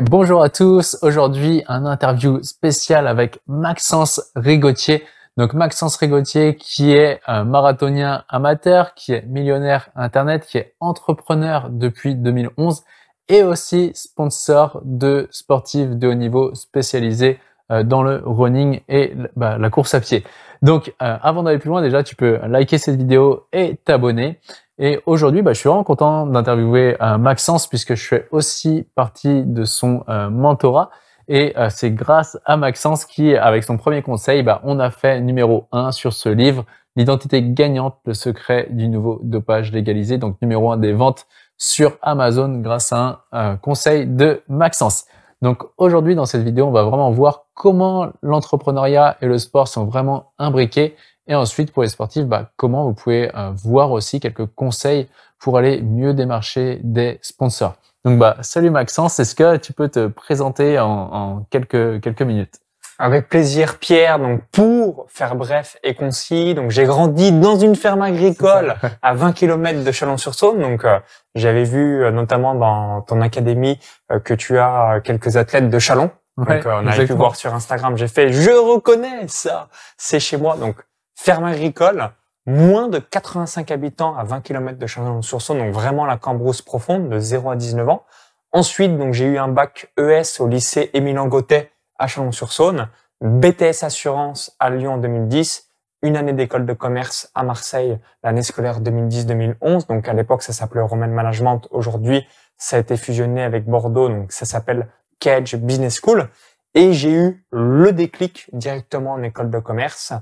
bonjour à tous. Aujourd'hui, un interview spécial avec Maxence Rigotier. Donc Maxence Rigotier qui est un marathonien amateur, qui est millionnaire internet, qui est entrepreneur depuis 2011 et aussi sponsor de sportifs de haut niveau spécialisés euh, dans le running et bah, la course à pied. Donc, euh, avant d'aller plus loin, déjà, tu peux liker cette vidéo et t'abonner. Et aujourd'hui, bah, je suis vraiment content d'interviewer euh, Maxence puisque je fais aussi partie de son mentorat. Et c'est grâce à Maxence qui, avec son premier conseil, bah, on a fait numéro 1 sur ce livre, L'identité gagnante, le secret du nouveau dopage légalisé. Donc, numéro 1 des ventes sur Amazon grâce à un conseil de Maxence. Donc aujourd'hui dans cette vidéo, on va vraiment voir comment l'entrepreneuriat et le sport sont vraiment imbriqués. Et ensuite pour les sportifs, bah, comment vous pouvez euh, voir aussi quelques conseils pour aller mieux démarcher des sponsors. Donc bah salut Maxence, est-ce que tu peux te présenter en, en quelques, quelques minutes avec plaisir, Pierre. Donc, pour faire bref et concis, donc j'ai grandi dans une ferme agricole à 20 km de Chalon-sur-Saône. Donc, euh, j'avais vu euh, notamment dans ton académie euh, que tu as quelques athlètes de Chalon. on avait pu voir sur Instagram. J'ai fait, je reconnais ça, c'est chez moi. Donc, ferme agricole, moins de 85 habitants à 20 km de Chalon-sur-Saône. Donc, vraiment la cambrousse profonde de 0 à 19 ans. Ensuite, donc j'ai eu un bac ES au lycée Émile angotet à sur saône BTS Assurance à Lyon en 2010, une année d'école de commerce à Marseille, l'année scolaire 2010-2011. Donc à l'époque, ça s'appelait Roman Management. Aujourd'hui, ça a été fusionné avec Bordeaux, donc ça s'appelle Cage Business School. Et j'ai eu le déclic directement en école de commerce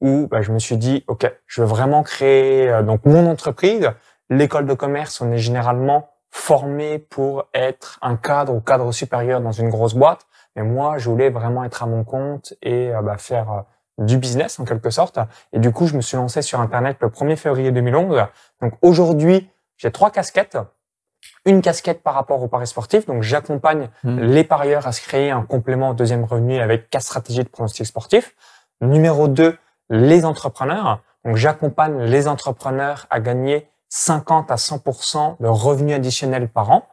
où bah, je me suis dit, OK, je veux vraiment créer euh, donc mon entreprise. L'école de commerce, on est généralement formé pour être un cadre ou cadre supérieur dans une grosse boîte. Mais moi, je voulais vraiment être à mon compte et euh, bah, faire euh, du business en quelque sorte. Et du coup, je me suis lancé sur Internet le 1er février 2011. Donc aujourd'hui, j'ai trois casquettes. Une casquette par rapport aux paris sportifs. Donc j'accompagne hmm. les parieurs à se créer un complément au deuxième revenu avec quatre stratégies de pronostic sportif. Numéro 2, les entrepreneurs. Donc j'accompagne les entrepreneurs à gagner 50 à 100% de revenus additionnels par an.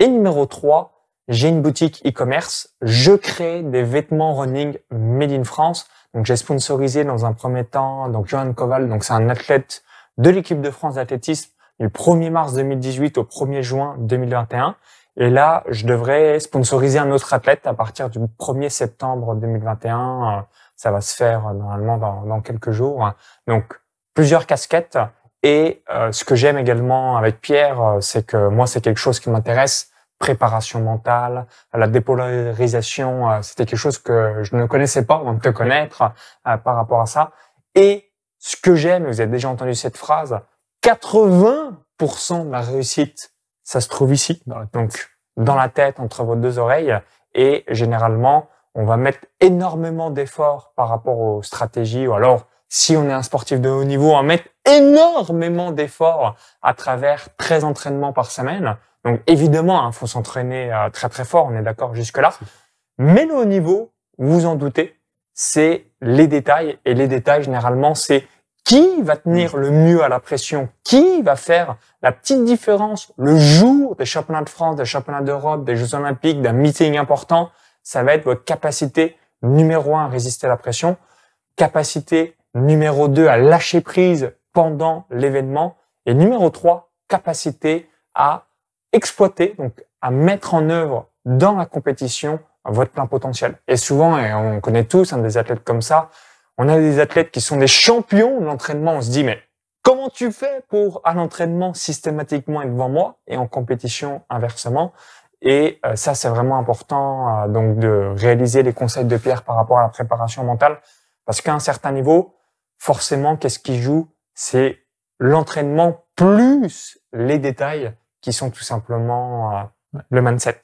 Et numéro 3, j'ai une boutique e-commerce, je crée des vêtements running made in France. Donc j'ai sponsorisé dans un premier temps donc Johan Koval, donc c'est un athlète de l'équipe de France d'athlétisme du 1er mars 2018 au 1er juin 2021. Et là, je devrais sponsoriser un autre athlète à partir du 1er septembre 2021. Ça va se faire euh, normalement dans, quelques jours. Donc plusieurs casquettes. Et euh, ce que j'aime également avec Pierre, euh, c'est que moi, c'est quelque chose qui m'intéresse préparation mentale, la dépolarisation, euh, c'était quelque chose que je ne connaissais pas avant de te connaître euh, par rapport à ça. Et ce que j'aime, vous avez déjà entendu cette phrase, 80% de la réussite, ça se trouve ici, donc dans la tête, entre vos deux oreilles. Et généralement, on va mettre énormément d'efforts par rapport aux stratégies, ou alors, si on est un sportif de haut niveau, on va mettre énormément d'efforts à travers 13 entraînements par semaine donc évidemment, il hein, faut s'entraîner euh, très très fort, on est d'accord jusque-là. Mais le haut niveau, vous en doutez, c'est les détails. Et les détails, généralement, c'est qui va tenir le mieux à la pression, qui va faire la petite différence le jour des championnats de France, des championnats d'Europe, des Jeux olympiques, d'un meeting important, ça va être votre capacité numéro un résister à la pression, capacité numéro deux, à lâcher prise pendant l'événement et numéro trois, capacité à exploiter, donc à mettre en œuvre dans la compétition votre plein potentiel. Et souvent, et on connaît tous hein, des athlètes comme ça, on a des athlètes qui sont des champions de l'entraînement. On se dit, mais comment tu fais pour, à l'entraînement, systématiquement être devant moi et en compétition, inversement Et euh, ça, c'est vraiment important euh, donc de réaliser les conseils de Pierre par rapport à la préparation mentale. Parce qu'à un certain niveau, forcément, qu'est-ce qui joue C'est l'entraînement plus les détails qui sont tout simplement euh, le mindset.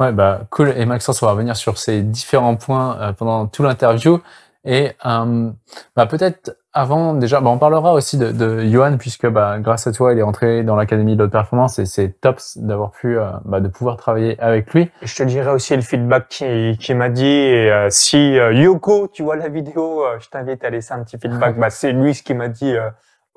Ouais, bah cool. Et Maxence, on va revenir sur ces différents points euh, pendant tout l'interview. Et euh, bah, peut-être avant, déjà, bah, on parlera aussi de, de Johan, puisque bah, grâce à toi, il est entré dans l'Académie de haute performance et c'est top d'avoir pu, bah, de pouvoir travailler avec lui. Je te dirai aussi le feedback qui, m'a dit. Et, si Yoko, tu vois la vidéo, je t'invite à laisser un petit feedback. bah, c'est lui ce qui m'a dit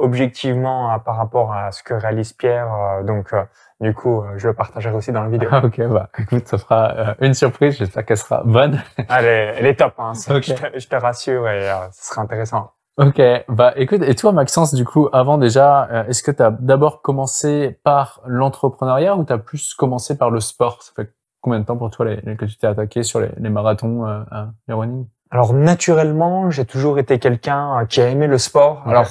objectivement euh, par rapport à ce que réalise Pierre. Euh, donc, euh, du coup, je le partagerai aussi dans la vidéo. ok, bah écoute, ça fera une surprise. J'espère qu'elle sera bonne. Allez, ah, elle est top. Hein, je, te, rassure et ce sera intéressant. Ok, bah écoute, et toi Maxence, du coup, avant déjà, est-ce que tu as d'abord commencé par l'entrepreneuriat ou tu as plus commencé par le sport Ça fait combien de temps pour toi les, que tu t'es attaqué sur les, les marathons, les running Alors naturellement, j'ai toujours été quelqu'un qui a aimé le sport. Alors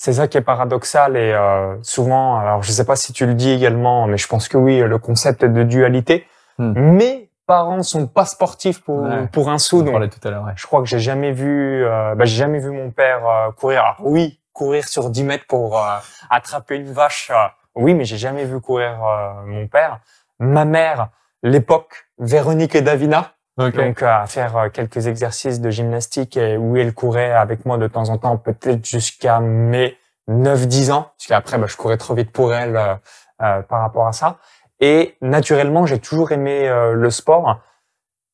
c'est ça qui est paradoxal et euh, souvent, alors je sais pas si tu le dis également, mais je pense que oui, le concept de dualité. Hmm. Mes parents sont pas sportifs pour, pour un sou. On tout à l'heure. Je crois que j'ai jamais vu, euh, bah, j'ai jamais vu mon père euh, courir. oui, courir sur 10 mètres pour attraper une vache. oui, mais j'ai jamais vu courir mon père. Ma mère, l'époque, Véronique et Davina. Donc euh, à faire euh, quelques exercices de gymnastique et où elle courait avec moi de temps en temps, peut-être jusqu'à mes 9-10 ans, parce qu'après bah, je courais trop vite pour elle euh, par rapport à ça. Et naturellement, j'ai toujours aimé le sport.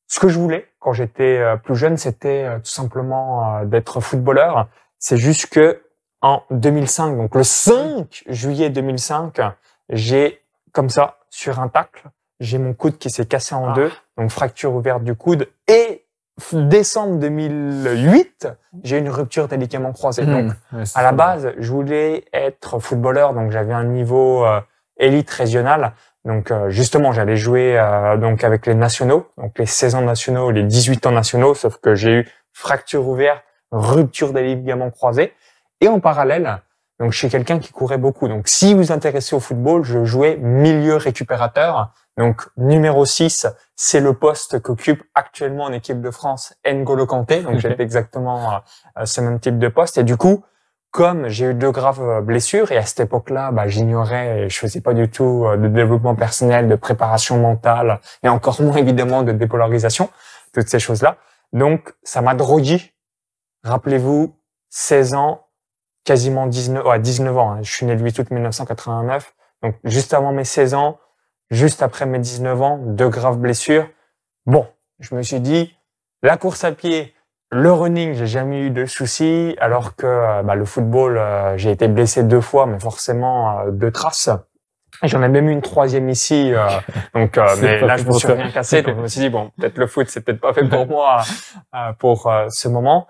Ce que je voulais quand j'étais plus jeune, c'était tout simplement d'être footballeur. C'est juste que en 2005, donc le 5 juillet 2005, j'ai comme ça sur un tacle, j'ai mon coude qui s'est cassé en ah. deux donc fracture ouverte du coude, et décembre 2008, j'ai une rupture des ligaments mmh, donc, à la base, je voulais être footballeur, donc j'avais un niveau euh, élite régional. Donc, euh, justement, j'allais jouer euh, donc avec les nationaux, donc les 16 ans nationaux, les 18 ans nationaux, sauf que j'ai eu fracture ouverte, rupture des ligaments croisés. Et en parallèle, donc je suis quelqu'un qui courait beaucoup. Donc si vous vous intéressez au football, je jouais milieu récupérateur. Donc numéro 6, c'est le poste qu'occupe actuellement en équipe de France N'Golo Kanté. Donc j'avais exactement euh, ce même type de poste. Et du coup, comme j'ai eu deux graves blessures et à cette époque-là, bah, j'ignorais je faisais pas du tout euh, de développement personnel, de préparation mentale et encore moins évidemment de dépolarisation, toutes ces choses-là. Donc ça m'a drogué. Rappelez-vous, 16 ans, quasiment 19, ouais, 19 ans. Hein. Je suis né le 8 août 1989. Donc, juste avant mes 16 ans, juste après mes 19 ans, deux graves blessures. Bon, je me suis dit, la course à pied, le running, j'ai jamais eu de soucis, alors que bah, le football, euh, j'ai été blessé deux fois, mais forcément euh, deux traces. J'en ai même eu une troisième ici, euh, donc mais là je me suis rien cassé, donc je me suis dit bon, peut-être le foot c'est peut-être pas fait pour moi pour ce moment.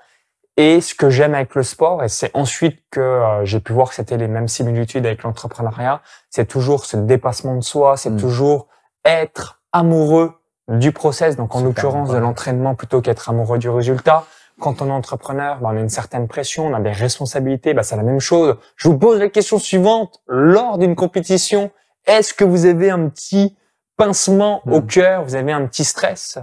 Et ce que j'aime avec le sport, et c'est ensuite que euh, j'ai pu voir que c'était les mêmes similitudes avec l'entrepreneuriat, c'est toujours ce dépassement de soi, c'est mm. toujours être amoureux du process, donc en l'occurrence de l'entraînement plutôt qu'être amoureux du résultat. Quand on est entrepreneur, ben, on a une certaine pression, on a des responsabilités, ben, c'est la même chose. Je vous pose la question suivante, lors d'une compétition, est-ce que vous avez un petit pincement au mm. cœur, vous avez un petit stress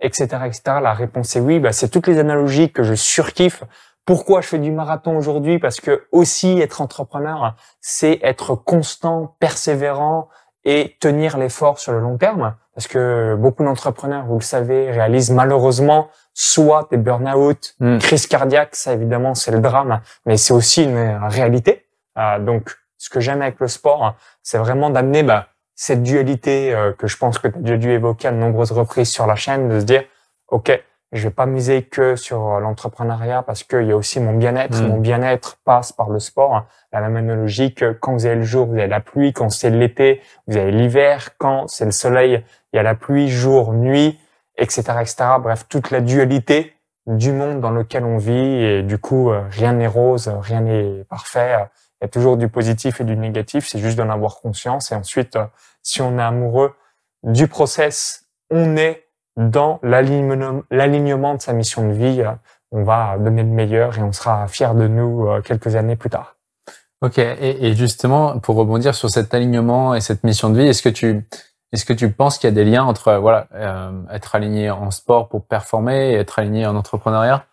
etc., etc. La réponse est oui. Bah, c'est toutes les analogies que je surkiffe. Pourquoi je fais du marathon aujourd'hui Parce que aussi être entrepreneur, c'est être constant, persévérant et tenir l'effort sur le long terme. Parce que beaucoup d'entrepreneurs, vous le savez, réalisent malheureusement soit des burn-out, hmm. crise cardiaque, ça évidemment c'est le drame, mais c'est aussi une réalité. Euh, donc ce que j'aime avec le sport, c'est vraiment d'amener bah, cette dualité euh, que je pense que tu as dû évoquer à de nombreuses reprises sur la chaîne, de se dire, OK, je vais pas miser que sur euh, l'entrepreneuriat parce qu'il y a aussi mon bien-être. Hmm. Mon bien-être passe par le sport. Hein. La même logique quand vous avez le jour, vous avez la pluie. Quand c'est l'été, vous avez l'hiver. Quand c'est le soleil, il y a la pluie, jour, nuit, etc., etc. Bref, toute la dualité du monde dans lequel on vit. Et du coup, euh, rien n'est rose, rien n'est parfait. Il y a toujours du positif et du négatif, c'est juste d'en avoir conscience. Et ensuite, euh, si on est amoureux du process, on est dans l'alignement de sa mission de vie. Euh, on va donner le meilleur et on sera fier de nous euh, quelques années plus tard. Ok, et, justement, pour rebondir sur cet alignement et cette mission de vie, est-ce que tu est-ce que tu penses qu'il y a des liens entre voilà être aligné en sport pour performer et être aligné en entrepreneuriat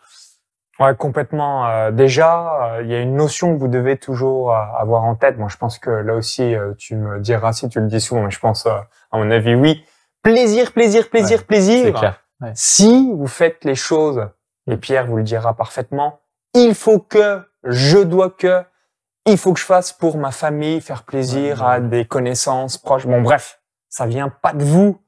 Ouais, complètement. Euh, déjà, euh, il y a une notion que vous devez toujours euh, avoir en tête. Moi, je pense que là aussi, tu me diras si tu le dis souvent, mais je pense, à mon avis, oui. Plaisir, plaisir, plaisir, plaisir. Clair. Si vous faites les choses, et Pierre vous le dira parfaitement, il faut que, je dois que, il faut que je fasse pour ma famille, faire plaisir à des connaissances proches. Bon, bref, ça vient pas de vous,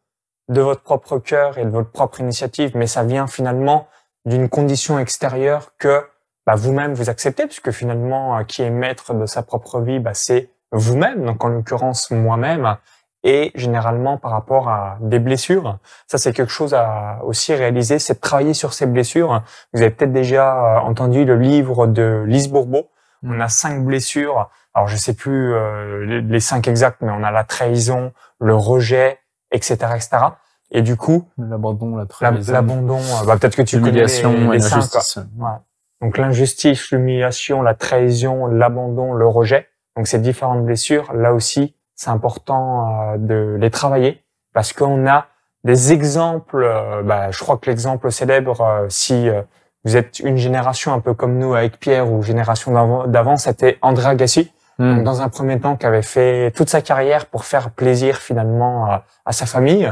de votre propre cœur et de votre propre initiative, mais ça vient finalement d'une condition extérieure que bah, vous-même vous acceptez, puisque finalement, euh, qui est maître de sa propre vie, bah, c'est vous-même, donc en l'occurrence moi-même, et généralement par rapport à des blessures. Ça, c'est quelque chose à aussi réaliser, c'est de travailler sur ces blessures. Vous avez peut-être déjà euh, entendu le livre de Lise Bourbeau. Mm. On a cinq blessures. Alors, je sais plus euh, les cinq exacts mais on a la trahison, le rejet, etc., etc. Et du coup, l'abandon, la l'abandon, euh, bah, peut-être que tu connais ouais. Donc l'injustice, l'humiliation, la trahison, l'abandon, le rejet. Donc ces différentes blessures, là aussi, c'est important euh, de les travailler parce qu'on a des exemples. Euh, bah, je crois que l'exemple célèbre, si vous êtes une génération un peu comme nous avec Pierre ou génération d'avant, c'était André Agassi. Hmm. dans un premier temps, qui avait fait toute sa carrière pour faire plaisir finalement à sa famille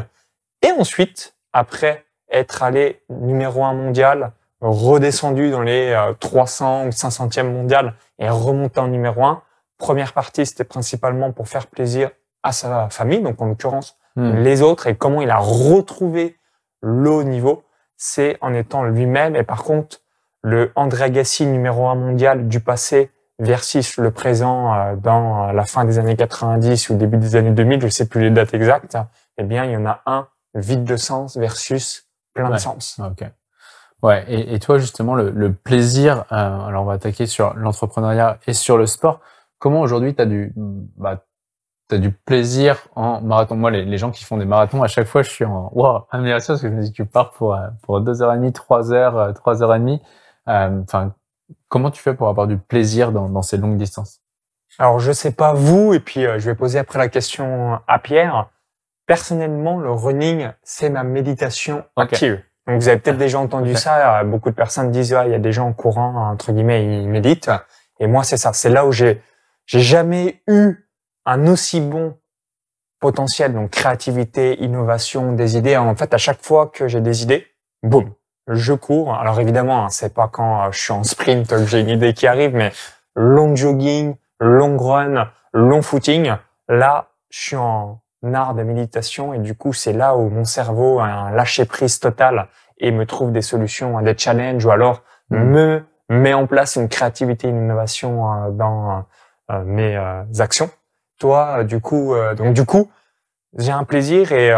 et ensuite, après être allé numéro un mondial, redescendu dans les 300 euh, ou 500e mondial et remonté en numéro un, première partie, c'était principalement pour faire plaisir à sa famille, donc en l'occurrence hmm. les autres, et comment il a retrouvé le haut niveau, c'est en étant lui-même. Et par contre, le André Agassi numéro un mondial du passé versus le présent euh, dans la fin des années 90 ou début des années 2000, je ne sais plus les dates exactes, eh bien, il y en a un vide de sens versus plein de sens. Ok. Ouais. Et, toi, justement, le, plaisir. Euh, alors, on va attaquer sur l'entrepreneuriat et sur le sport. Comment aujourd'hui, t'as du, bah, t'as du plaisir en marathon. Moi, les, gens qui font des marathons, à chaque fois, je suis en waouh admiration parce que je me dis, tu pars pour euh, pour deux heures et demie, trois heures, euh, trois heures et demie. Enfin, comment tu fais pour avoir du plaisir dans, ces longues distances Alors, je sais pas vous, et puis je vais poser après la question à Pierre personnellement, le running, c'est ma méditation active. Donc vous avez peut-être déjà entendu ça. Euh, beaucoup de personnes disent ah il y a des gens en courant entre guillemets ils méditent. Et moi c'est ça. C'est là où j'ai j'ai jamais eu un aussi bon potentiel donc créativité, innovation, des idées. En fait à chaque fois que j'ai des idées, boum, je cours. Alors évidemment hein, c'est pas quand euh, je suis en sprint que j'ai une idée qui arrive, mais long jogging, long run, long footing. Là je suis en art de méditation et du coup c'est là où mon cerveau a un lâcher prise total et me trouve des solutions à des challenges ou alors hmm. me met en place une créativité une innovation euh, dans euh, mes euh, actions toi du coup donc du coup j'ai un plaisir et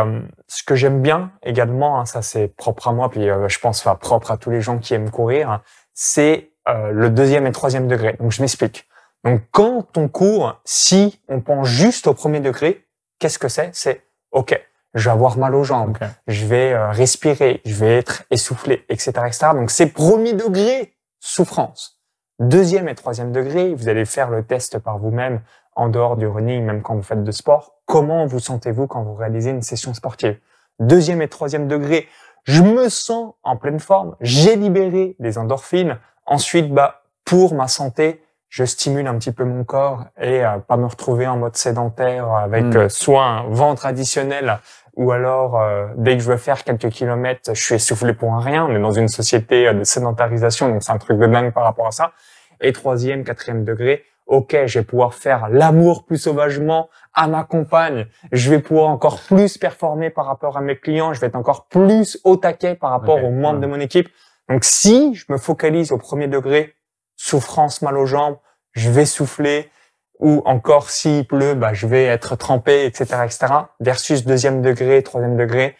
ce que j'aime bien également, hein, ça c'est propre à moi, puis je pense pas propre à tous les gens qui aiment courir, c'est le deuxième et troisième degré. Donc je m'explique. Donc quand on court, si on pense juste au premier degré, Qu'est-ce que c'est C'est OK, je vais avoir mal aux jambes, je vais euh, respirer, je vais être essoufflé, etc. etc. Donc c'est premier degré souffrance. Deuxième et troisième degré, vous allez faire le test par vous-même en dehors du running, même quand vous faites de sport. Comment vous sentez-vous quand vous réalisez une session sportive Deuxième et troisième degré, je me sens en pleine forme, j'ai libéré des endorphines. Ensuite, bah, pour ma santé, je stimule un petit peu mon corps et euh, pas me retrouver en mode sédentaire avec hmm. euh, soit un vent traditionnel ou alors euh, dès que je veux faire quelques kilomètres, je suis essoufflé pour un rien. On est dans une société de sédentarisation, donc c'est un truc de dingue par rapport à ça. Et troisième, quatrième degré, ok, je vais pouvoir faire l'amour plus sauvagement à ma compagne. Je vais pouvoir encore plus performer par rapport à mes clients. Je vais être encore plus au taquet par rapport aux membres de hmm. mon équipe. Donc si je me focalise au premier degré, souffrance, mal aux jambes, je vais souffler, ou encore s'il pleut, bah, je vais être trempé, etc., etc. Versus deuxième degré, troisième degré,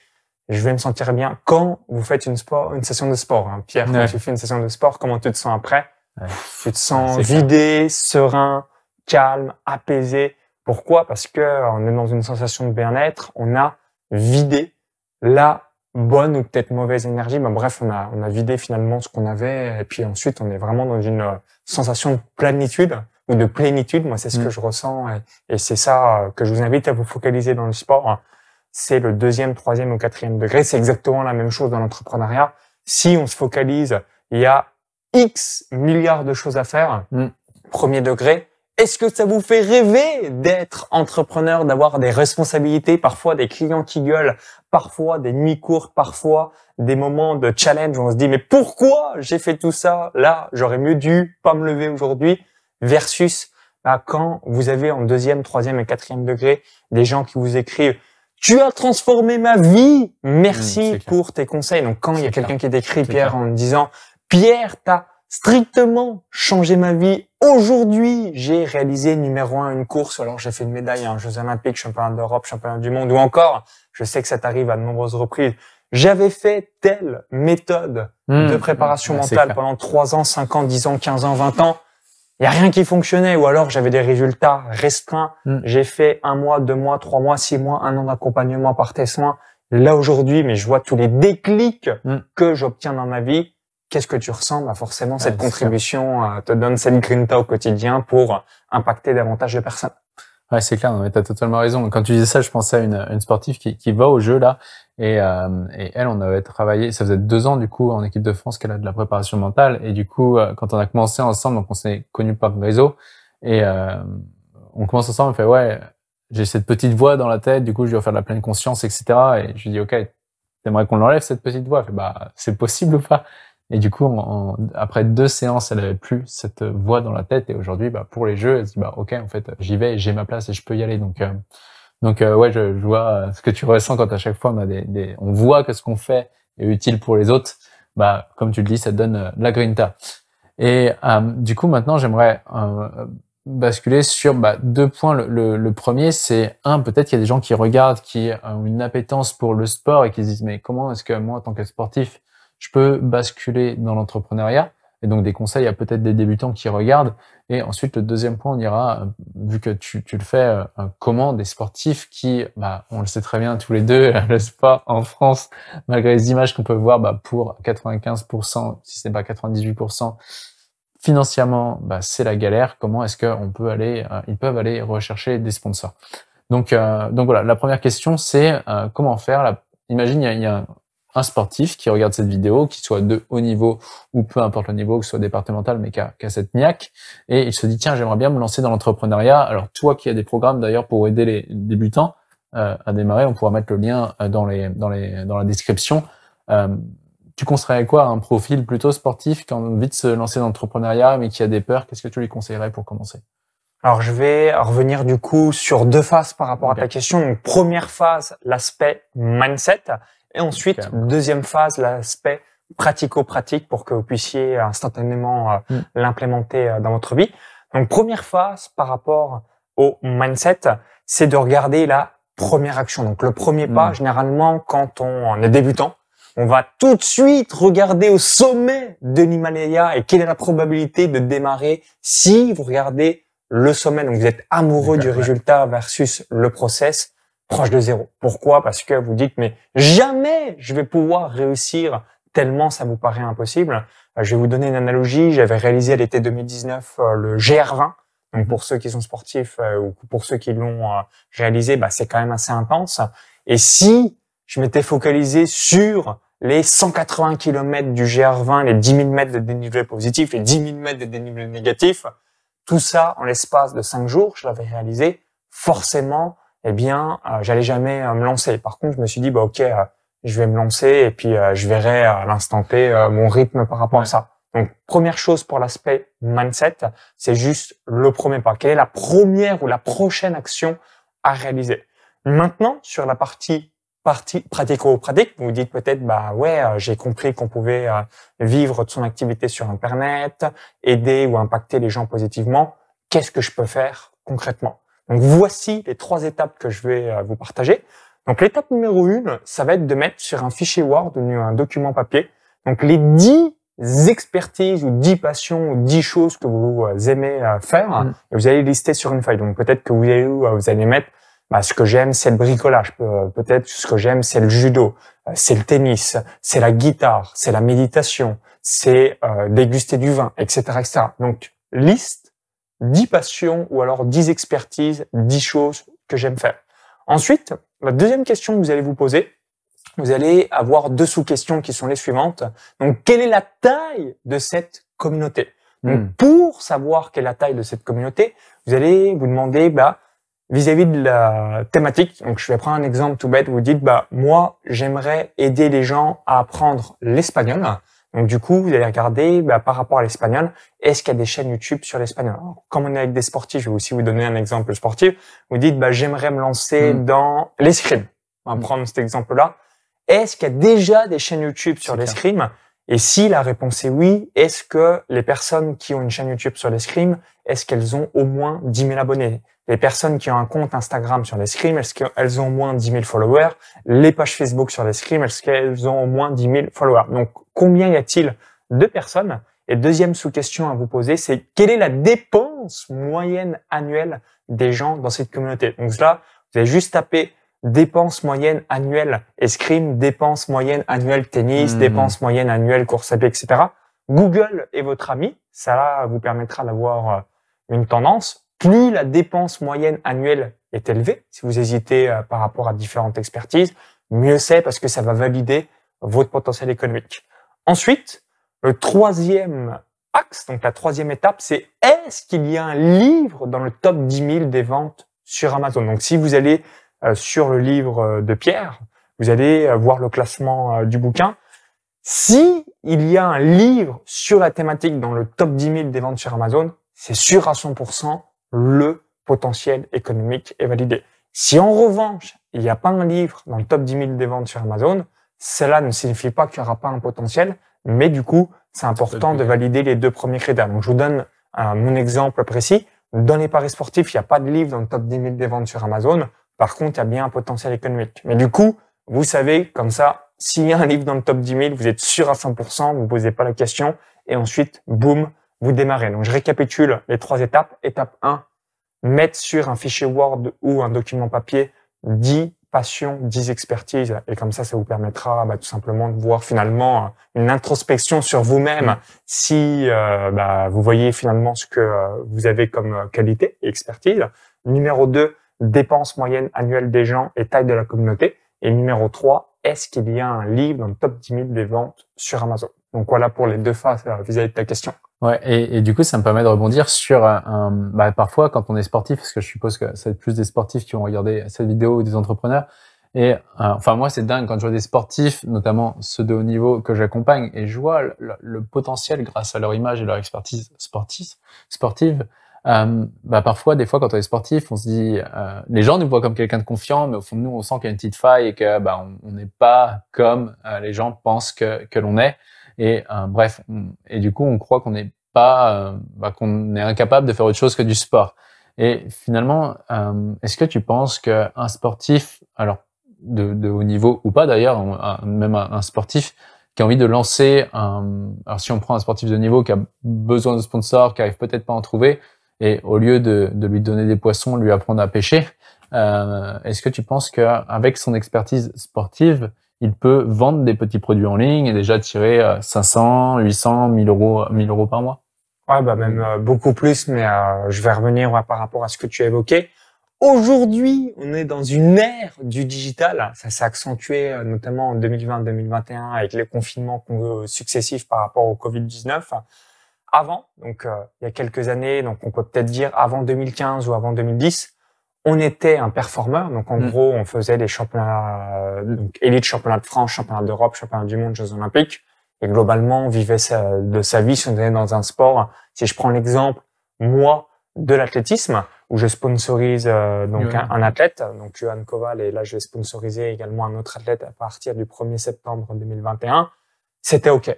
je vais me sentir bien. Quand vous faites une sport, une session de sport, hein, Pierre, quand tu fais une session de sport, comment tu te sens après Tu te sens vidé, serein, calme, apaisé. Pourquoi Parce que on est dans une sensation de bien-être. On a vidé la bonne ou peut-être mauvaise énergie. mais bah, bref, on a, on a vidé finalement ce qu'on avait. Et puis ensuite, on est vraiment dans une euh, sensation de plénitude ou de plénitude. Moi, c'est ce que mm. je ressens. Et, c'est ça euh, que je vous invite à vous focaliser dans le sport. Hein. C'est le deuxième, troisième ou quatrième degré. C'est exactement la même chose dans l'entrepreneuriat. Si on se focalise, il y a X milliards de choses à faire. Mm. Premier degré, est-ce que ça vous fait rêver d'être entrepreneur, d'avoir des responsabilités, parfois des clients qui gueulent, parfois des nuits courtes, parfois des moments de challenge où on se dit mais pourquoi j'ai fait tout ça là, j'aurais mieux dû pas me lever aujourd'hui versus bah, quand vous avez en deuxième, troisième et quatrième degré des gens qui vous écrivent tu as transformé ma vie, merci mmh, pour tes conseils. Donc quand il y a quelqu'un qui t'écrit Pierre en disant Pierre, as strictement changé ma vie Aujourd'hui, j'ai réalisé numéro un une course. Alors, j'ai fait une médaille en Jeux Olympiques, championnat d'Europe, championnat du monde, ou encore, je sais que ça t'arrive à de nombreuses reprises. J'avais fait telle méthode hmm. de préparation mentale pendant trois ans, 5 ans, 10 ans, 15 ans, 20 ans. Il n'y a rien qui fonctionnait, ou alors j'avais des résultats restreints. Hmm. J'ai fait un mois, deux mois, trois mois, six mois, un an d'accompagnement par tes soins. Là aujourd'hui, mais je vois tous les déclics hmm. que j'obtiens dans ma vie qu'est-ce que tu ressens bah Forcément, cette contribution euh, te donne cette grinta au quotidien pour impacter davantage de personnes. Ouais, c'est clair, tu as totalement raison. Quand tu disais ça, je pensais à une, une sportive qui, qui va au jeu là, et, euh, et elle, on avait travaillé, ça faisait deux ans du coup en équipe de France qu'elle a de la préparation mentale, et du coup, euh, quand on a commencé ensemble, donc on s'est connus par le réseau, et on commence ensemble, on fait ouais, j'ai cette petite voix dans la tête, du coup, je dois faire de la pleine conscience, etc. Et je lui dis ok, t'aimerais qu'on l'enlève cette petite voix, bah c'est possible ou pas et du coup, en, après deux séances, elle avait plus cette voix dans la tête. Et aujourd'hui, bah, pour les jeux, elle se dit, bah, OK, en fait, j'y vais, j'ai ma place et je peux y aller. Donc, euh, donc euh, ouais, je, vois euh, ce que tu ressens quand à chaque fois, on, bah, a des, on voit que ce qu'on fait est utile pour les autres. Bah, comme tu le dis, ça donne la grinta. Et du coup, maintenant, j'aimerais basculer sur bah, deux points. Le, le premier, c'est un, peut-être qu'il y a des gens qui regardent, qui ont une appétence pour le sport et qui se disent mais comment est-ce que moi, en tant que sportif, je peux basculer dans l'entrepreneuriat. Et donc des conseils à peut-être des débutants qui regardent. Et ensuite, le deuxième point, on ira, euh, vu que tu, tu le fais, euh, euh, comment des sportifs qui, bah, on le sait très bien tous les deux, le sport en France, malgré les images qu'on peut voir, bah, pour 95%, si ce n'est pas 98%, financièrement, bah, c'est la galère. Comment est-ce qu'on peut aller, ils peuvent aller rechercher des sponsors. Donc, donc voilà, la première question, c'est comment faire. La... Imagine, il y a un sportif qui regarde cette vidéo, qui soit de haut niveau ou peu importe le niveau, que ce soit départemental, mais qui a, cette niaque, et il se dit tiens, j'aimerais bien me lancer dans l'entrepreneuriat. Alors toi qui as des programmes d'ailleurs pour aider les débutants euh, à démarrer, on pourra mettre le lien euh, dans les dans la description. Euh, tu conseillerais quoi un profil plutôt sportif qui a envie de se lancer dans l'entrepreneuriat mais qui a des peurs Qu'est-ce que tu lui conseillerais pour commencer alors je vais revenir du coup sur deux phases par rapport à ta question. première phase, l'aspect mindset, et ensuite, deuxième phase, l'aspect pratico-pratique pour que vous puissiez euh, instantanément euh, mm. l'implémenter euh, dans votre vie. Donc première phase par rapport au mindset, c'est de regarder la première action. Donc le premier pas, mm. généralement quand on est débutant, on va tout de suite regarder au sommet de l'Himalaya et quelle est la probabilité de démarrer si vous regardez le sommet, donc vous êtes amoureux du résultat versus le process proche de zéro. Pourquoi Parce que vous dites, mais jamais je vais pouvoir réussir tellement ça vous paraît impossible. Euh, je vais vous donner une analogie. J'avais réalisé à l'été 2019 euh, le GR20. Donc pour ceux qui sont sportifs euh, ou pour ceux qui l'ont réalisé, bah c'est quand même assez intense. Et si je m'étais focalisé sur les 180 km du GR20, les 10 000 mètres de dénivelé positif, les 10 000 mètres de dénivelé négatif, tout ça en l'espace de cinq jours, je l'avais réalisé forcément eh bien, euh, j'allais jamais euh, me lancer. Par contre, je me suis dit, bah ok, euh, je vais me lancer et puis je verrai à l'instant T mon rythme par rapport à ça. Donc, première chose pour l'aspect mindset, c'est juste le premier pas. Quelle est la première ou la prochaine action à réaliser Maintenant, sur la partie partie pratico-pratique, vous dites peut-être, bah ouais, j'ai compris qu'on pouvait vivre de son activité sur Internet, aider ou impacter les gens positivement. Qu'est-ce que je peux faire concrètement donc voici les trois étapes que je vais euh, vous partager. Donc l'étape numéro une, ça va être de mettre sur un fichier Word ou un document papier, donc les dix expertises ou dix passions ou dix choses que vous euh, aimez euh, faire, mm. vous allez lister sur une feuille. Donc peut-être que vous allez, vous allez mettre bah, ce que j'aime, c'est le bricolage. Peut-être ce que j'aime, c'est le judo, c'est le tennis, c'est la guitare, c'est la méditation, c'est déguster du vin, etc., etc. Donc liste 10 mmh. passions ou alors 10 expertises, 10 choses que j'aime faire. Ensuite, la deuxième question que vous allez vous poser, vous allez avoir deux sous-questions qui sont les suivantes. Donc, quelle est la taille de cette communauté mmh. Pour savoir quelle est la taille de cette communauté, vous allez vous demander bah, vis-à-vis de la thématique. Donc, je vais prendre un exemple tout bête. Vous dites, bah, moi, j'aimerais aider les gens à apprendre l'espagnol. Donc du coup, vous allez regarder bah, par rapport à l'espagnol, est-ce qu'il y a des chaînes YouTube sur l'espagnol Comme on est avec des sportifs, je vais aussi vous donner un exemple sportif. Vous dites, bah, j'aimerais me lancer hmm. dans l'escrime. On va hmm. prendre cet exemple-là. Est-ce qu'il y a déjà des chaînes YouTube sur l'escrime Et si la réponse est oui, est-ce que les personnes qui ont une chaîne YouTube sur l'escrime, est-ce qu'elles ont au moins 10 000 abonnés les personnes qui ont un compte Instagram sur l'escrime, est-ce qu'elles ont au moins 10 000 followers Les pages Facebook sur l'escrime, est-ce qu'elles ont au moins 10 000 followers Donc, combien y a-t-il de personnes Et deuxième sous-question à vous poser, c'est quelle est la dépense moyenne annuelle des gens dans cette communauté Donc là, vous avez juste tapé dépense moyenne annuelle escrime, dépense moyenne annuelle tennis, hmm. dépense moyenne annuelle course à pied, etc. Google est votre ami, ça là vous permettra d'avoir euh, une tendance. Plus la dépense moyenne annuelle est élevée, si vous hésitez euh, par rapport à différentes expertises, mieux c'est parce que ça va valider votre potentiel économique. Ensuite, le troisième axe, donc la troisième étape, c'est est-ce qu'il y a un livre dans le top 10 000 des ventes sur Amazon Donc si vous allez euh, sur le livre euh, de Pierre, vous allez voir le classement du bouquin. Si il y a un livre sur la thématique dans le top 10 000 des ventes sur Amazon, c'est sûr à 100%, le potentiel économique est validé. Si en revanche, il n'y a pas un livre dans le top 10 000 des ventes sur Amazon, cela ne signifie pas qu'il n'y aura pas un potentiel, mais du coup, c'est important de valider les deux premiers critères. Donc, je vous donne euh, mon exemple précis. Dans les paris sportifs, il n'y a pas de livre dans le top 10 000 des ventes sur Amazon. Par contre, il y a bien un potentiel économique. Mais du coup, vous savez, comme ça, s'il y a un livre dans le top 10 000, vous êtes sûr à 100%, vous ne posez pas la question. Et ensuite, boum, vous démarrez. Donc, je récapitule les trois étapes. Étape 1, mettre sur un fichier Word ou un document papier 10 passions, 10 expertises. Et comme ça, ça vous permettra bah, tout simplement de voir finalement euh, une introspection sur vous-même mm. si euh, bah, vous voyez finalement ce que euh, vous avez comme qualité et expertise. Numéro 2, dépenses moyennes annuelles des gens et taille de la communauté. Et numéro 3, est-ce qu'il y a un livre dans le top 10 000 des ventes sur Amazon donc voilà pour les deux faces euh, vis-à-vis de ta question. Ouais, et, du coup, ça me permet de rebondir sur euh, bah, parfois quand on est sportif, parce que je suppose que c'est plus des sportifs qui ont regardé cette vidéo ou des entrepreneurs. Et euh, enfin, moi, c'est dingue quand je vois des sportifs, notamment ceux de haut niveau que j'accompagne, et je vois le, potentiel grâce à leur image et leur expertise sportive. sportive bah, parfois, des fois, quand on est sportif, on se dit, les gens nous voient comme quelqu'un de confiant, mais au fond de nous, on sent qu'il y a une petite faille et que bah, on n'est pas comme les gens pensent que l'on est. Et euh, bref, et du coup, on croit qu'on n'est pas, euh, bah, qu'on est incapable de faire autre chose que du sport. Et finalement, euh, est-ce que tu penses qu'un sportif, alors de, de, haut niveau ou pas d'ailleurs, même un, sportif qui a envie de lancer, un, alors si on prend un sportif de niveau qui a besoin de sponsors, qui arrive peut-être pas à en trouver, et au lieu de, de lui donner des poissons, lui apprendre à pêcher, est-ce que tu penses qu'avec son expertise sportive, il peut vendre des petits produits en ligne et déjà tirer 500, 800, 1000 euros, 1000 euros par mois. Ouais, bah même euh, beaucoup plus, mais euh, je vais revenir par rapport à ce que tu as évoqué. Aujourd'hui, on est dans une ère du digital. Ça s'est accentué euh, notamment en 2020-2021 avec les confinements successifs par rapport au Covid-19. Avant, donc il y a quelques années, donc on peut peut-être dire avant 2015 ou avant 2010, on était un performeur, donc en mm. gros, on faisait des championnats, euh, donc élite, championnat de France, championnat d'Europe, championnat du monde, Jeux Olympiques. Et globalement, on vivait de sa vie si on dans un sport. Si je prends l'exemple, moi, de l'athlétisme, où je sponsorise euh, donc Un, athlète, donc Johan Koval, et là, je vais sponsoriser également un autre athlète à partir du 1er septembre 2021. C'était OK.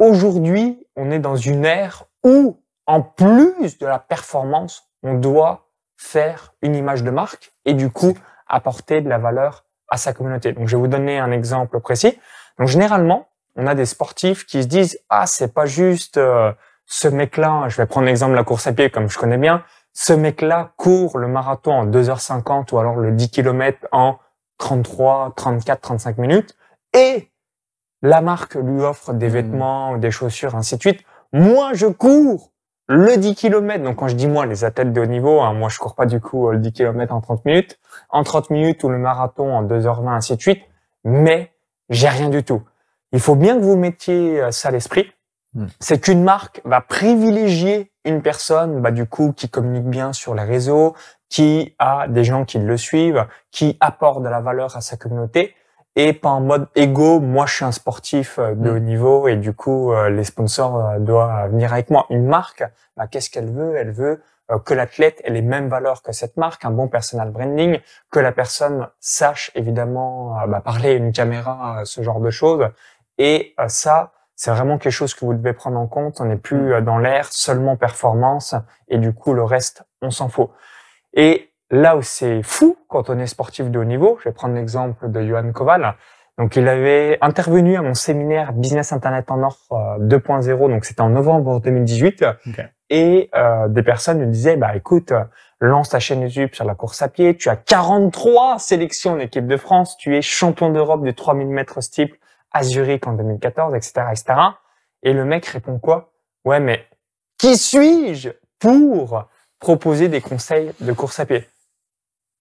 Aujourd'hui, on est dans une ère où, en plus de la performance, on doit faire une image de marque et du coup apporter de la valeur à sa communauté. Donc je vais vous donner un exemple précis. Donc généralement, on a des sportifs qui se disent ah c'est pas juste euh, ce mec-là, je vais prendre l'exemple de la course à pied comme je connais bien, ce mec-là court le marathon en 2h50 ou alors le 10 km en 33, 34, 35 minutes et la marque lui offre des mmh. vêtements des chaussures ainsi de suite. Moi je cours le 10 km, donc quand je dis moi, les athlètes de haut niveau, hein, moi je cours pas du coup euh, le 10 km en 30 minutes, en 30 minutes ou le marathon en 2h20, ainsi de suite, mais j'ai rien du tout. Il faut bien que vous mettiez euh, ça à l'esprit, hmm. c'est qu'une marque va privilégier une personne, bah, du coup, qui communique bien sur les réseaux, qui a des gens qui le suivent, qui apporte de la valeur à sa communauté, et pas en mode ego moi je suis un sportif euh, de mm. haut niveau et du coup euh, les sponsors euh, doivent venir avec moi. Une marque, bah, qu'est-ce qu'elle veut Elle veut que l'athlète ait les mêmes valeurs que cette marque, un bon personal branding, que la personne sache évidemment bah, parler une caméra, ce genre de choses. Et ça, c'est vraiment quelque chose que vous devez prendre en compte. On n'est plus mm. dans l'air, seulement performance et du coup le reste, on s'en fout. Et là où c'est fou quand on est sportif de haut niveau, je vais prendre l'exemple de Johan Koval. Donc, il avait intervenu à mon séminaire Business Internet en Or 2.0. Euh, donc, c'était en novembre 2018. Et euh, des personnes me disaient, bah écoute, euh, lance ta chaîne YouTube sur la course à pied. Tu as 43 sélections en équipe de France. Tu es champion d'Europe de 3000 mètres steeple à Zurich en 2014, etc., etc. Et le mec répond quoi Ouais, mais qui suis-je pour proposer des conseils de course à pied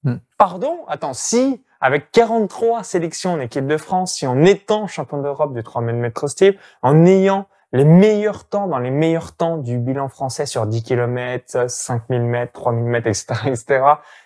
Hmm. Pardon Attends, si avec 43 sélections en équipe de France, si en étant champion d'Europe du 3000 mètres steeple, en ayant les meilleurs temps dans les meilleurs temps du bilan français sur 10 km, 5000 mètres, 3000 mètres, etc., etc.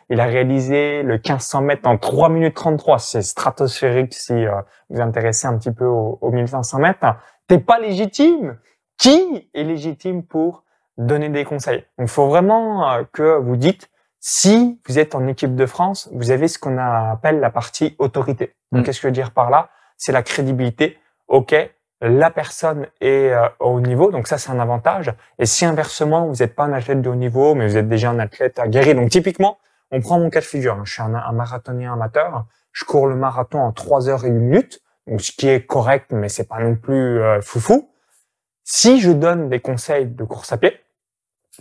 Il a réalisé le 1500 mètres en 3 minutes 33. C'est stratosphérique si vous euh, vous intéressez un petit peu aux au 1500 mètres. T'es pas légitime. Qui est légitime pour donner des conseils? Il faut vraiment euh, que vous dites si vous êtes en équipe de France, vous avez ce qu'on appelle la partie autorité. Hmm. Qu'est-ce que je veux dire par là C'est la crédibilité. OK, la personne est euh, au niveau, donc ça c'est un avantage. Et si inversement, vous n'êtes pas un athlète de haut niveau, mais vous êtes déjà un athlète aguerri, donc typiquement, on prend mon cas de figure. Hein. Je suis un, marathonien amateur, je cours le marathon en 3 heures et 1 minute, donc ce qui est correct, mais c'est pas non plus euh, foufou. Si je donne des conseils de course à pied,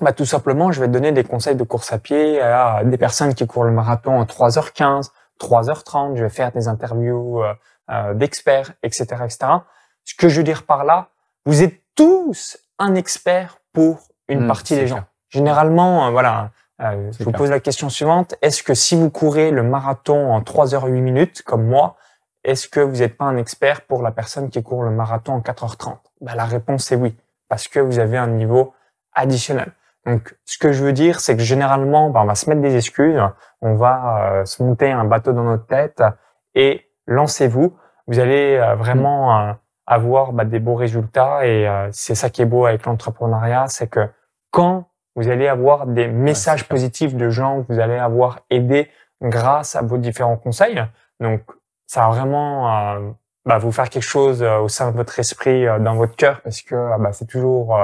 bah, tout simplement, je vais donner des conseils de course à pied à des personnes qui courent le marathon en 3h15, 3h30, je vais faire des interviews euh, euh, d'experts, etc., etc. Ce que je veux dire par là, vous êtes tous un expert pour une mmh, partie des gens. Généralement, euh, voilà, je vous pose la question suivante. Est-ce que si vous courez le marathon en 3 h 8 minutes, comme moi, est-ce que vous n'êtes pas un expert pour la personne qui court le marathon en 4h30 bah La réponse est oui, parce que vous avez un niveau additionnel. Donc, ce que je veux dire, c'est que généralement, ben, on va se mettre des excuses, on va euh, se monter un bateau dans notre tête et lancez-vous. Vous allez euh, vraiment euh, avoir bah, des beaux résultats et c'est ça qui est beau avec l'entrepreneuriat, c'est que quand vous allez avoir des messages positifs de gens que vous allez avoir aidés grâce à vos différents conseils, donc ça va vraiment bah, vous faire quelque chose au sein de votre esprit, dans votre cœur, parce que bah, c'est toujours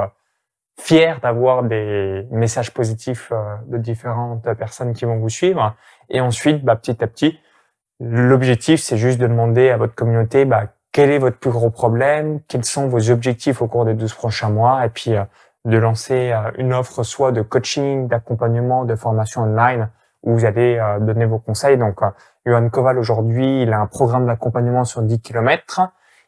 fier d'avoir des messages positifs euh, de différentes personnes qui vont vous suivre. Et ensuite, bah, petit à petit, l'objectif, c'est juste de demander à votre communauté bah, quel est votre plus gros problème, quels sont vos objectifs au cours des 12 prochains mois, et puis euh, de lancer euh, une offre soit de coaching, d'accompagnement, de formation online, où vous allez donner vos conseils. Donc, Johan Koval, aujourd'hui, il a un programme d'accompagnement sur 10 km.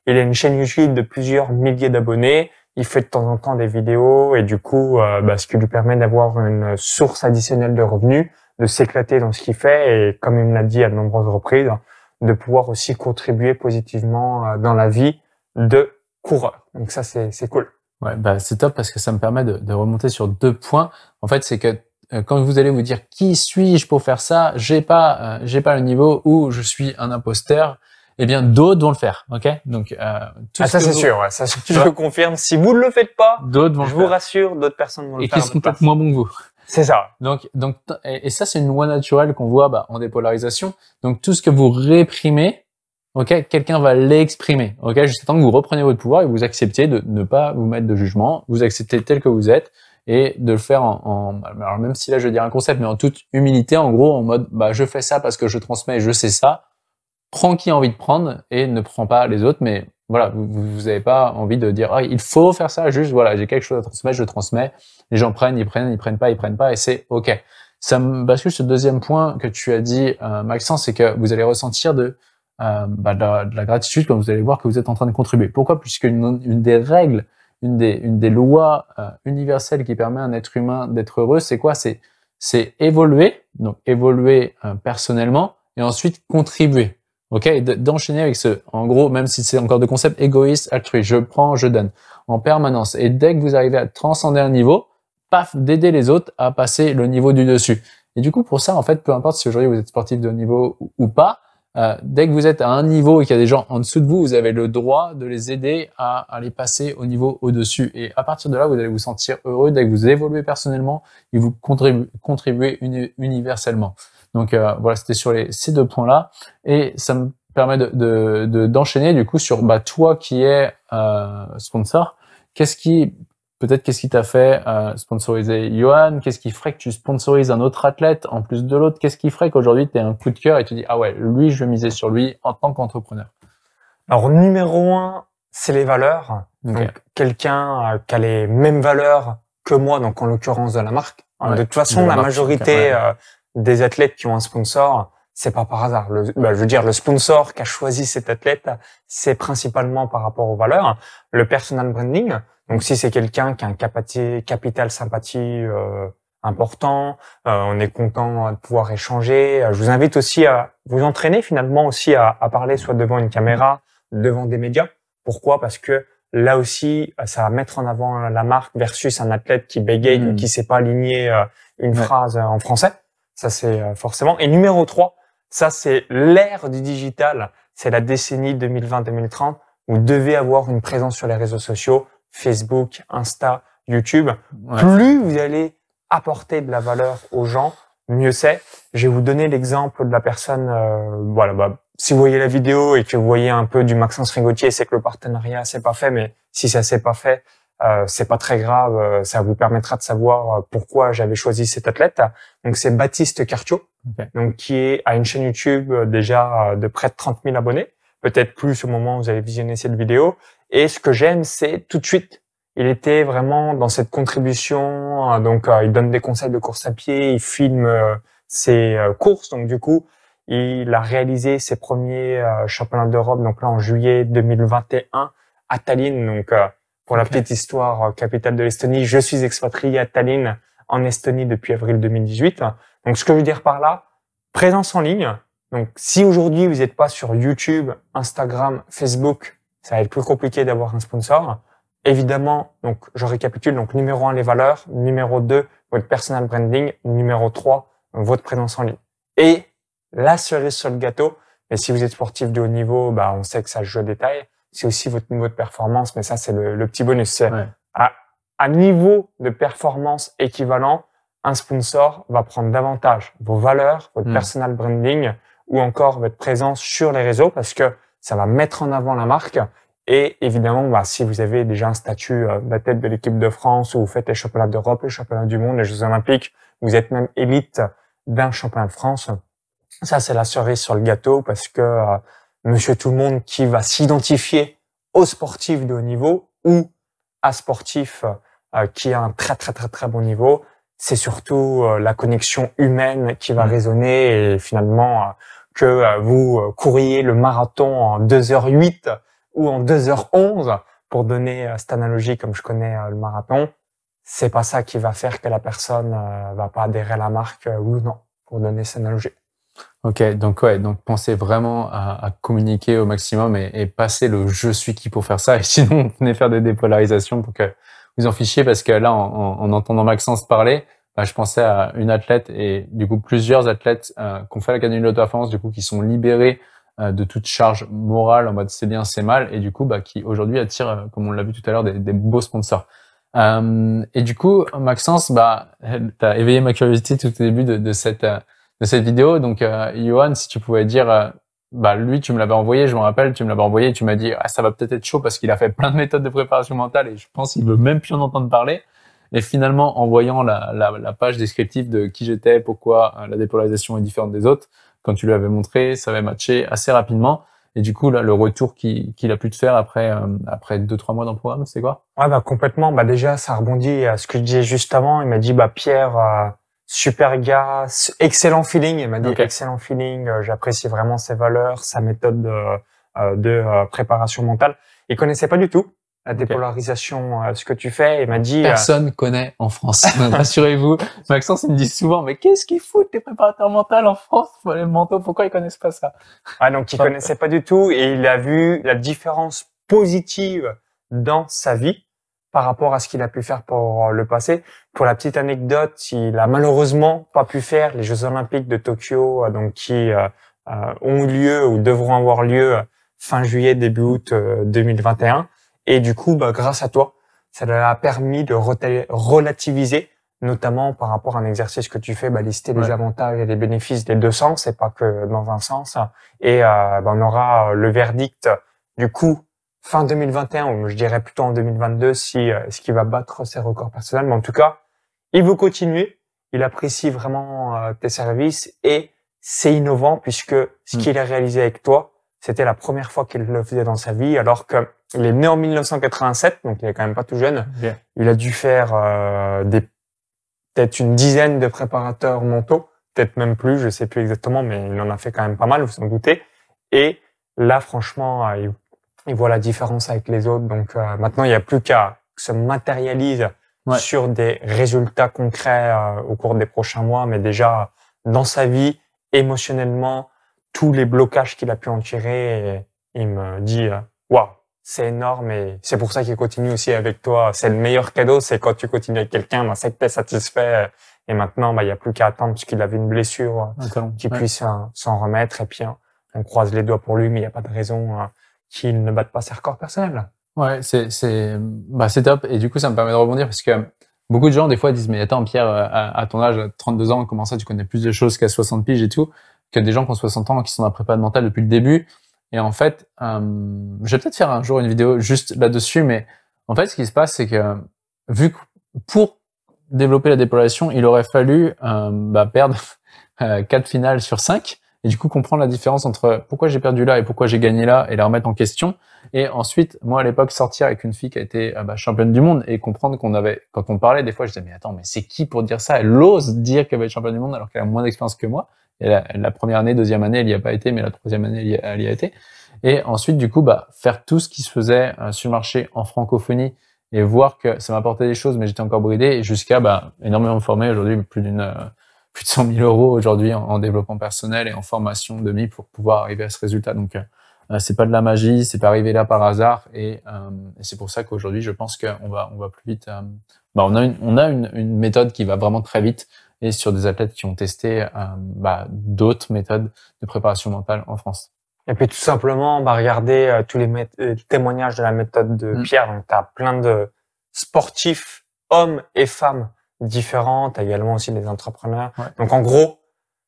Il a une chaîne YouTube de plusieurs milliers d'abonnés il fait de temps en temps des vidéos et du coup, euh, bah, ce qui lui permet d'avoir une source additionnelle de revenus, de s'éclater dans ce qu'il fait et comme il me l'a dit à de nombreuses reprises, de pouvoir aussi contribuer positivement euh, dans la vie de coureur. Donc ça, c'est cool. Ouais, bah c'est top parce que ça me permet de, remonter sur deux points. En fait, c'est que euh, quand vous allez vous dire qui suis-je pour faire ça, j'ai pas, j'ai pas le niveau où je suis un imposteur eh bien d'autres vont le faire. Ok, donc euh, tout ah, ça c'est sûr, ça je confirme. Si vous ne le faites pas, d'autres vont. Je vous rassure, d'autres personnes vont le faire. Et qui sont peut-être moins bons que vous. C'est ça. Donc donc et, ça c'est une loi naturelle qu'on voit bah, en dépolarisation. Donc tout ce que vous réprimez, ok, quelqu'un va l'exprimer. Ok, juste tant que vous reprenez votre pouvoir et vous acceptez de ne pas vous mettre de jugement, vous acceptez tel que vous êtes et de le faire en, alors même si là je veux dire un concept mais en toute humilité en gros en mode bah je fais ça parce que je transmets je sais ça prends qui a envie de prendre et ne prends pas les autres. Mais voilà, vous n'avez pas envie de dire, ah, il faut faire ça, juste, voilà, j'ai quelque chose à transmettre, je le transmets. Les gens prennent, ils prennent, ils prennent pas, ils prennent pas, et c'est OK. Ça me bascule ce deuxième point que tu as dit, euh, Maxence, c'est que vous allez ressentir de, euh, bah, de, la, gratitude quand vous allez voir que vous êtes en train de contribuer. Pourquoi Puisque une, des règles, une des, une des lois euh, universelles qui permet à un être humain d'être heureux, c'est quoi C'est évoluer, donc évoluer personnellement, et ensuite contribuer. Ok, d'enchaîner avec ce, en gros, même si c'est encore de concept égoïste, altruiste, je prends, je donne, en permanence. Et dès que vous arrivez à transcender un niveau, paf, d'aider les autres à passer le niveau du dessus. Et du coup, pour ça, en fait, peu importe si aujourd'hui vous êtes sportif de haut niveau ou pas, euh, dès que vous êtes à un niveau et qu'il y a des gens en dessous de vous, vous avez le droit de les aider à, aller passer au niveau au-dessus. Et à partir de là, vous allez vous sentir heureux dès que vous évoluez personnellement et vous contribuez, universellement. Donc euh, voilà, c'était sur les, ces deux points-là. Et ça me permet de d'enchaîner du coup sur bah, toi qui es euh, sponsor. Qu'est-ce qui peut-être qu'est-ce qui t'a fait euh, sponsoriser Johan Qu'est-ce qui ferait que tu sponsorises un autre athlète en plus de l'autre Qu'est-ce qui ferait qu'aujourd'hui tu aies un coup de cœur et tu dis ah ouais lui je vais miser sur lui en tant qu'entrepreneur Alors numéro un c'est les valeurs. Donc, Quelqu'un euh, qui a les mêmes valeurs que moi donc en l'occurrence de la marque. de toute façon, la, majorité des athlètes qui ont un sponsor, c'est pas par hasard. Bah, je veux dire, le sponsor qui a choisi cet athlète, c'est principalement par rapport aux valeurs. Le personal branding, donc si c'est quelqu'un qui a un capital sympathie euh, important, euh, on est content de pouvoir échanger. Euh, je vous invite aussi à vous entraîner finalement aussi à, parler soit devant une caméra, devant des médias. Pourquoi Parce que là aussi, ça va mettre en avant la marque versus un athlète qui bégaye, ou hmm. qui sait pas aligner une phrase en français. Ça, c'est euh, forcément. Et numéro 3, ça, c'est l'ère du digital. C'est la décennie 2020-2030. Vous devez avoir une présence sur les réseaux sociaux, Facebook, Insta, YouTube. Plus vous allez apporter de la valeur aux gens, mieux c'est. Je vais vous donner l'exemple de la personne, euh, voilà, bah, si vous voyez la vidéo et que vous voyez un peu du Maxence Ringotier, c'est que le partenariat c'est pas fait, mais si ça s'est pas fait, euh, c'est pas très grave, euh, ça vous permettra de savoir euh, pourquoi j'avais choisi cet athlète. Donc c'est Baptiste Cartio, donc qui est à une chaîne YouTube euh, déjà de près de 30 000 abonnés, peut-être plus au moment où vous avez visionné cette vidéo. Et ce que j'aime, c'est tout de suite. Il était vraiment dans cette contribution, donc il donne des conseils de course à pied, il filme ses courses, donc du coup il a réalisé ses premiers championnats d'Europe, donc là en juillet 2021 à Tallinn, donc pour la petite histoire, euh, capitale de l'Estonie, je suis expatrié à Tallinn, en Estonie, depuis avril 2018. Donc, ce que je veux dire par là, présence en ligne. Donc, si aujourd'hui, vous n'êtes pas sur YouTube, Instagram, Facebook, ça va être plus compliqué d'avoir un sponsor. Évidemment, donc, je récapitule. Donc, numéro un, les valeurs. Numéro 2, votre personal branding. Numéro 3, votre présence en ligne. Et la cerise sur le gâteau, mais si vous êtes sportif de haut niveau, bah, on sait que ça joue au détail c'est aussi votre niveau de performance, mais ça, c'est le, petit bonus. À, à, niveau de performance équivalent, un sponsor va prendre davantage vos valeurs, votre hmm. personal branding ou encore votre présence sur les réseaux parce que ça va mettre en avant la marque. Et évidemment, bah, si vous avez déjà un statut euh, de la tête de l'équipe de France ou vous faites les championnats d'Europe, les championnats du monde, les Jeux Olympiques, vous êtes même élite d'un championnat de France. Ça, c'est la cerise sur le gâteau parce que euh, monsieur tout le monde qui va s'identifier au sportif de haut niveau ou à sportif euh, qui a un très très très très bon niveau. C'est surtout euh, la connexion humaine qui va mmh. résonner et finalement euh, que vous courriez le marathon en 2h08 ou en 2h11 pour donner cette analogie comme je connais le marathon, c'est pas ça qui va faire que la personne va pas adhérer à la marque ou non pour donner cette analogie. Ok, donc ouais, donc pensez vraiment à, communiquer au maximum et, et, passer le je suis qui pour faire ça. Et sinon, venez faire des dépolarisations pour que vous en fichiez parce que là, en, en, entendant Maxence parler, bah, je pensais à une athlète et du coup plusieurs athlètes euh, qu'on fait à l'Académie de lauto du coup qui sont libérés euh, de toute charge morale en mode c'est bien, c'est mal et du coup bah, qui aujourd'hui attirent, euh, comme on l'a vu tout à l'heure, des, beaux sponsors. Euh, et du coup, Maxence, bah, tu as éveillé ma curiosité tout au début de cette de cette vidéo. Donc, euh, Johan, si tu pouvais dire, euh, bah lui, tu me l'avais envoyé, je me rappelle, tu me l'avais envoyé, tu m'as dit, ah, ça va peut-être être chaud parce qu'il a fait plein de méthodes de préparation mentale et je pense qu'il veut même plus en entendre parler. Et finalement, en voyant la, la, page descriptive de qui j'étais, pourquoi euh, la dépolarisation est différente des autres, quand tu lui avais montré, ça avait matché assez rapidement. Et du coup, là, le retour qu'il a pu te faire après après deux trois mois dans c'est quoi Ouais, ah, bah complètement. Bah déjà, ça rebondit à ce que je disais juste avant. Il m'a dit, bah Pierre, super gars, excellent feeling. Il m'a dit excellent feeling. Euh, j'apprécie vraiment ses valeurs, sa méthode de, euh, euh, préparation mentale. Il connaissait pas du tout la dépolarisation, ce que tu fais. Il m'a dit personne connaît en France. Rassurez-vous, Maxence il me dit souvent mais qu'est-ce qu'ils foutent les préparateurs mentaux en France Les mentaux, pourquoi ils connaissent pas ça Ah donc il connaissait pas du tout et il a vu la différence positive dans sa vie par rapport à ce qu'il a pu faire pour euh, le passé. Pour la petite anecdote, il a malheureusement pas pu faire les Jeux Olympiques de Tokyo, euh, donc qui euh, ont lieu ou devront avoir lieu fin juillet début août 2021. Et du coup, bah, grâce à toi, ça a permis de relativiser, notamment par rapport à un exercice que tu fais, bah, lister les avantages et les bénéfices des deux sens, et pas que dans un sens. Et bah, on aura le verdict du coup fin 2021 ou je dirais plutôt en 2022 si euh, ce qui va battre ses records personnels. Mais en tout cas, il veut continuer. Il apprécie vraiment euh, tes services et c'est innovant puisque ce mm. qu'il a réalisé avec toi, c'était la première fois qu'il le faisait dans sa vie, alors que il est né en 1987, donc il est quand même pas tout jeune. Il a dû faire euh, des peut-être une dizaine de préparateurs mentaux, peut-être même plus, je sais plus exactement, mais il en a fait quand même pas mal, vous en doutez. Et là, franchement, il il voit la différence avec les autres. Donc euh, maintenant, il n'y a plus qu'à se matérialise sur des résultats concrets euh, au cours des prochains mois, mais déjà dans sa vie, émotionnellement, tous les blocages qu'il a pu en tirer, il me dit euh, waouh, c'est énorme et c'est pour ça qu'il continue aussi avec toi. C'est le meilleur cadeau, c'est quand tu continues avec quelqu'un, ben, c'est que t'es satisfait. Et maintenant, ben, il n'y a plus qu'à attendre parce qu'il avait une blessure, qu'il puisse s'en remettre. Et puis, hein, on croise les doigts pour lui, mais il n'y a pas de raison hein qu'ils ne battent pas ses records personnels. Ouais, c'est c'est bah c'est top et du coup ça me permet de rebondir parce que beaucoup de gens des fois disent mais attends Pierre à, ton âge à 32 ans comment ça tu connais plus de choses qu'à 60 piges et tout que des gens qui ont 60 ans qui sont dans prépa de mental depuis le début et en fait euh, je vais peut-être faire un jour une vidéo juste là-dessus mais en fait ce qui se passe c'est que vu que pour développer la dépolarisation il aurait fallu euh, bah, perdre euh, quatre finales sur 5 et du coup, comprendre la différence entre pourquoi j'ai perdu là et pourquoi j'ai gagné là et la remettre en question. Et ensuite, moi, à l'époque, sortir avec une fille qui a été euh, bah, championne du monde et comprendre qu'on avait, quand on parlait, des fois, je disais, mais attends, mais c'est qui pour dire ça? Elle ose dire qu'elle va être championne du monde alors qu'elle a moins d'expérience que moi. Et la, première année, deuxième année, elle n'y a pas été, mais la troisième année, elle y, a, été. Et ensuite, du coup, bah, faire tout ce qui se faisait euh, sur le marché en francophonie et voir que ça m'apportait des choses, mais j'étais encore bridé jusqu'à, bah, énormément formé aujourd'hui, plus d'une, euh, plus de 100 000 euros aujourd'hui en, développement personnel et en formation de demi pour pouvoir arriver à ce résultat. Donc, euh, euh, c'est pas de la magie, c'est pas arrivé là par hasard, et, euh, c'est pour ça qu'aujourd'hui, je pense qu'on va, on va plus vite. Euh, bah, on a, une, on a une, méthode qui va vraiment très vite, et sur des athlètes qui ont testé bah, d'autres méthodes de préparation mentale en France. Et puis tout simplement, bah, regarder tous les témoignages de la méthode de mm. Pierre. Donc, tu as plein de sportifs, hommes et femmes, différentes, également aussi des entrepreneurs. Donc en gros,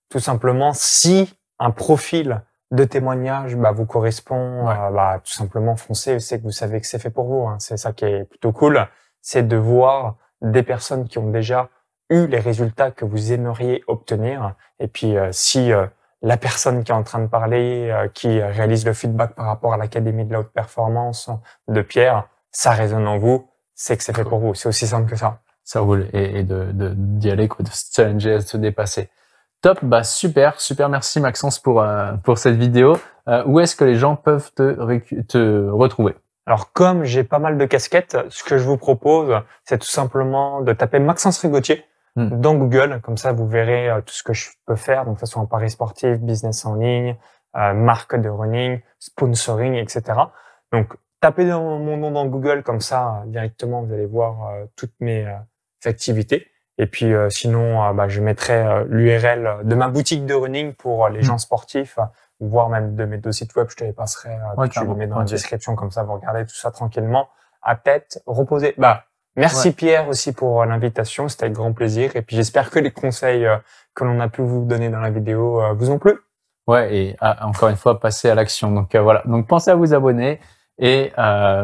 tout simplement, si un profil de témoignage bah, vous correspond, euh, bah, tout simplement foncez, c'est que vous savez que c'est fait pour vous. Hein. C'est ça qui est plutôt cool, c'est de voir des personnes qui ont déjà eu les résultats que vous aimeriez obtenir. Et puis euh, si euh, la personne qui est en train de parler, qui réalise le feedback par rapport à l'académie de la haute performance de Pierre, ça résonne en vous, c'est que c'est fait pour vous. C'est aussi simple que ça ça roule et, et de d'y aller quoi, de se challenger, de se dépasser. Top, bah super, super merci Maxence pour euh, pour cette vidéo. Euh, où est-ce que les gens peuvent te te retrouver Alors comme j'ai pas mal de casquettes, ce que je vous propose, c'est tout simplement de taper Maxence Rigotier hmm. dans Google, comme ça vous verrez euh, tout ce que je peux faire, donc que ce soit en paris sportif, business en ligne, euh, marque de running, sponsoring, etc. Donc tapez mon nom dans Google, comme ça directement vous allez voir toutes mes activité. Et puis euh, sinon, euh, bah, je mettrai euh, l'URL de ma boutique de running pour les mm. gens sportifs, voire même de mes deux sites web, je te les passerai, tu les mets dans la description, comme ça vous regardez tout ça tranquillement, à tête reposée. Bah, merci Pierre aussi pour l'invitation, c'était un grand plaisir. Et puis j'espère que les conseils que l'on a pu vous donner dans la vidéo vous ont plu. Ouais, et ah, encore une fois, passez à l'action. Donc voilà, donc pensez à vous abonner et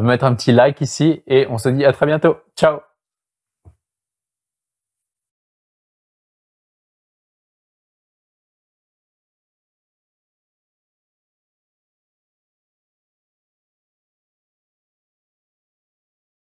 mettre un petit like ici, et on se dit à très bientôt. Ciao